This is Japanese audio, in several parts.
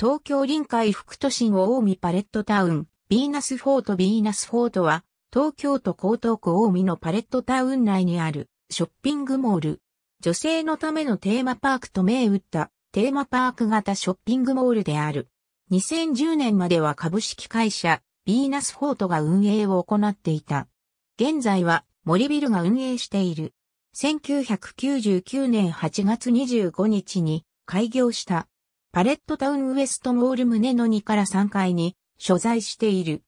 東京臨海副都心を近江パレットタウン、ビーナスフォートビーナスフォートは、東京都江東区近江のパレットタウン内にあるショッピングモール。女性のためのテーマパークと銘打ったテーマパーク型ショッピングモールである。2010年までは株式会社ビーナスフォートが運営を行っていた。現在は森ビルが運営している。1999年8月25日に開業したパレットタウンウエストモール胸の2から3階に所在している。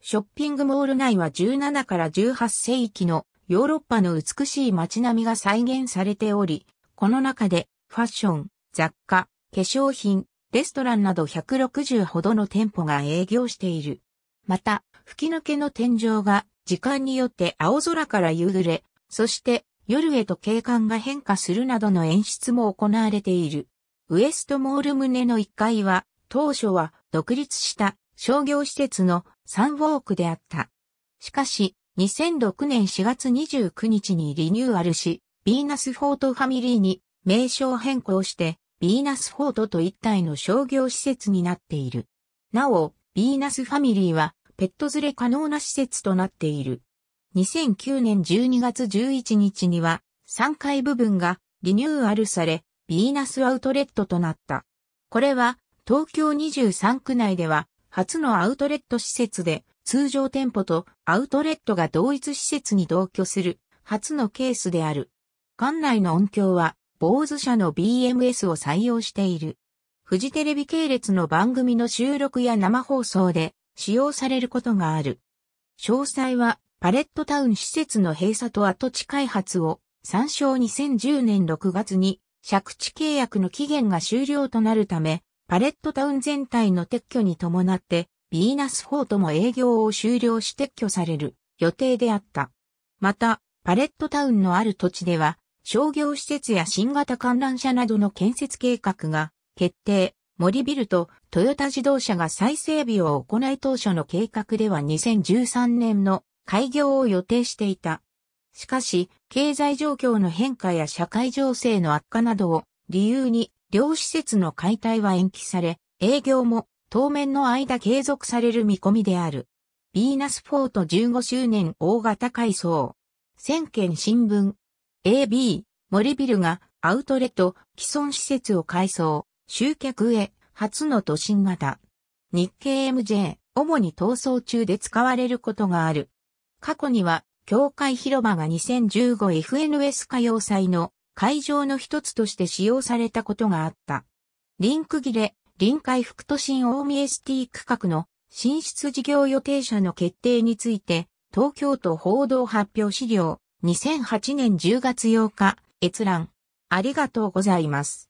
ショッピングモール内は17から18世紀のヨーロッパの美しい街並みが再現されており、この中でファッション、雑貨、化粧品、レストランなど160ほどの店舗が営業している。また、吹き抜けの天井が時間によって青空から夕暮れ、そして夜へと景観が変化するなどの演出も行われている。ウエストモール棟の1階は、当初は独立した商業施設のサンウォークであった。しかし、2006年4月29日にリニューアルし、ヴィーナスフォートファミリーに名称変更して、ヴィーナスフォートと一体の商業施設になっている。なお、ヴィーナスファミリーは、ペット連れ可能な施設となっている。2009年12月11日には、3階部分がリニューアルされ、ビーナスアウトレットとなった。これは東京23区内では初のアウトレット施設で通常店舗とアウトレットが同一施設に同居する初のケースである。館内の音響は、坊主社の BMS を採用している。フジテレビ系列の番組の収録や生放送で使用されることがある。詳細はパレットタウン施設の閉鎖と跡地開発を参照2010年6月に借地契約の期限が終了となるため、パレットタウン全体の撤去に伴って、ビーナスフォートも営業を終了し撤去される予定であった。また、パレットタウンのある土地では、商業施設や新型観覧車などの建設計画が決定、森ビルとトヨタ自動車が再整備を行い当初の計画では2013年の開業を予定していた。しかし、経済状況の変化や社会情勢の悪化などを理由に、両施設の解体は延期され、営業も当面の間継続される見込みである。ヴィーナスフォート15周年大型改装。先件新聞。AB、森ビルがアウトレット、既存施設を改装、集客へ、初の都心型。日経 MJ、主に逃走中で使われることがある。過去には教会広場が 2015FNS 歌謡祭の会場の一つとして使用されたことがあった。リンク切れ、臨海副都心大見 ST 区画の進出事業予定者の決定について、東京都報道発表資料2008年10月8日、閲覧。ありがとうございます。